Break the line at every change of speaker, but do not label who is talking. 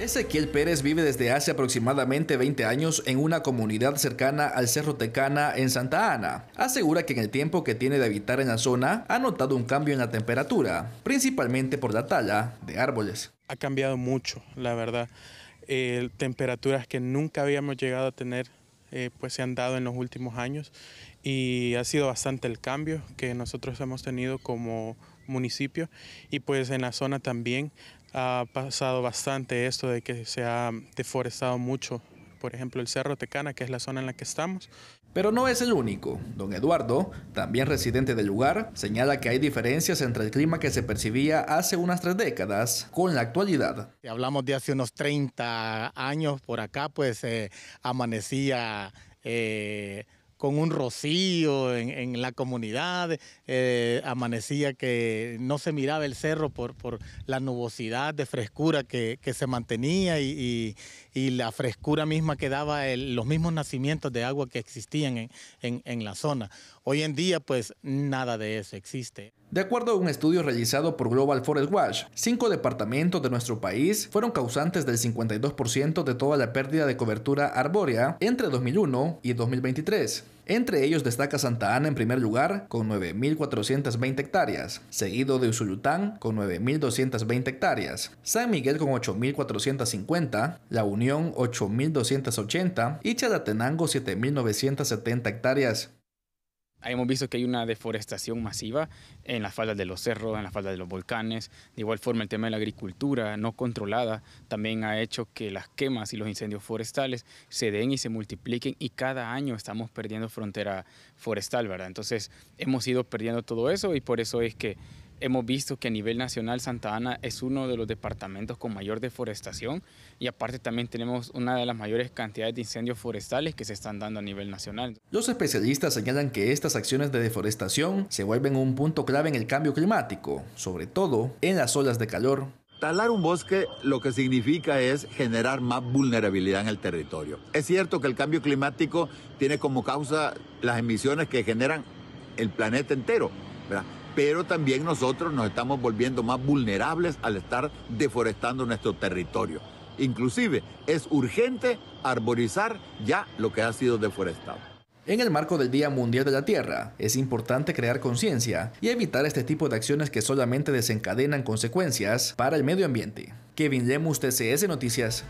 Ezequiel Pérez vive desde hace aproximadamente 20 años en una comunidad cercana al Cerro Tecana en Santa Ana. Asegura que en el tiempo que tiene de habitar en la zona ha notado un cambio en la temperatura, principalmente por la tala de árboles. Ha cambiado mucho, la
verdad. Eh, temperaturas que nunca habíamos llegado a tener eh, pues se han dado en los últimos años y ha sido bastante el cambio que nosotros hemos tenido como municipio y pues en la zona también ha pasado bastante esto de que se ha deforestado mucho, por ejemplo el Cerro Tecana, que es la zona en la que estamos.
Pero no es el único. Don Eduardo, también residente del lugar, señala que hay diferencias entre el clima que se percibía hace unas tres décadas con la actualidad. Si hablamos de hace unos
30 años por acá, pues eh, amanecía... Eh, con un rocío en, la comunidad, eh, amanecía que no se miraba el cerro por, por la nubosidad de frescura que, se mantenía y, y, la frescura misma que daba los mismos nacimientos de agua que existían en, en la zona. Hoy en día pues nada de eso existe.
De acuerdo a un estudio realizado por Global Forest Watch, cinco departamentos de nuestro país fueron causantes del 52% de toda la pérdida de cobertura arbórea entre 2001 y 2023. Entre ellos destaca Santa Ana en primer lugar con 9.420 hectáreas, seguido de Usulután con 9.220 hectáreas, San Miguel con 8.450, La Unión 8.280 y Chalatenango 7.970 hectáreas hemos visto que
hay una deforestación masiva en las faldas de los cerros, en las faldas de los volcanes. De igual forma, el tema de la agricultura no controlada también ha hecho que las quemas y los incendios forestales se den y se multipliquen y cada año estamos perdiendo frontera forestal, ¿verdad? Entonces, hemos ido perdiendo todo eso y por eso es que hemos visto que a nivel nacional Santa Ana es uno de los departamentos con mayor deforestación y aparte también tenemos una de las mayores cantidades de incendios forestales que se están dando a nivel nacional.
Los especialistas señalan que estas acciones de deforestación se vuelven un punto clave en el cambio climático, sobre todo en las olas de calor.
Talar un bosque lo que significa es generar más vulnerabilidad en el territorio. Es cierto que el cambio climático tiene como causa las emisiones que generan el planeta entero, ¿verdad? pero también nosotros nos estamos volviendo más vulnerables al estar deforestando nuestro territorio. Inclusive es urgente arborizar ya lo que ha sido deforestado.
En el marco del Día Mundial de la Tierra, es importante crear conciencia y evitar este tipo de acciones que solamente desencadenan consecuencias para el medio ambiente. Kevin Lemus, TCS Noticias.